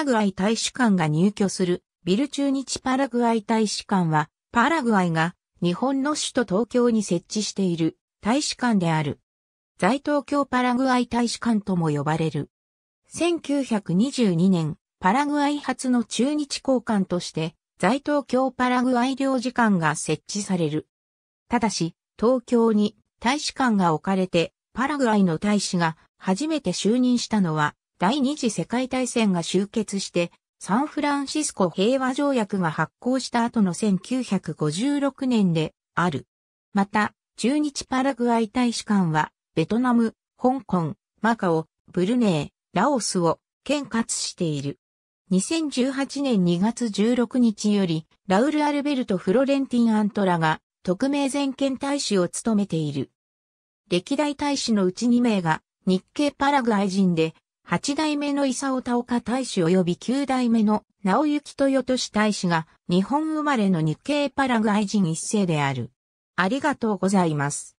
ラグアイ大使館が入居するビル中日パラグアイ大使館は、パラグアイが日本の首都東京に設置している大使館である。在東京パラグアイ大使館とも呼ばれる。1922年、パラグアイ初の中日交換として、在東京パラグアイ領事館が設置される。ただし、東京に大使館が置かれて、パラグアイの大使が初めて就任したのは第二次世界大戦が終結して、サンフランシスコ平和条約が発効した後の1956年である。また、中日パラグアイ大使館は、ベトナム、香港、マカオ、ブルネー、ラオスを兼轄している。2018年2月16日より、ラウル・アルベルト・フロレンティン・アントラが、特命全権大使を務めている。歴代大使のうち2名が、日系パラグアイ人で、八代目の伊佐尾田岡大使及び九代目の直行豊俊大使が日本生まれの日系パラグアイ人一世である。ありがとうございます。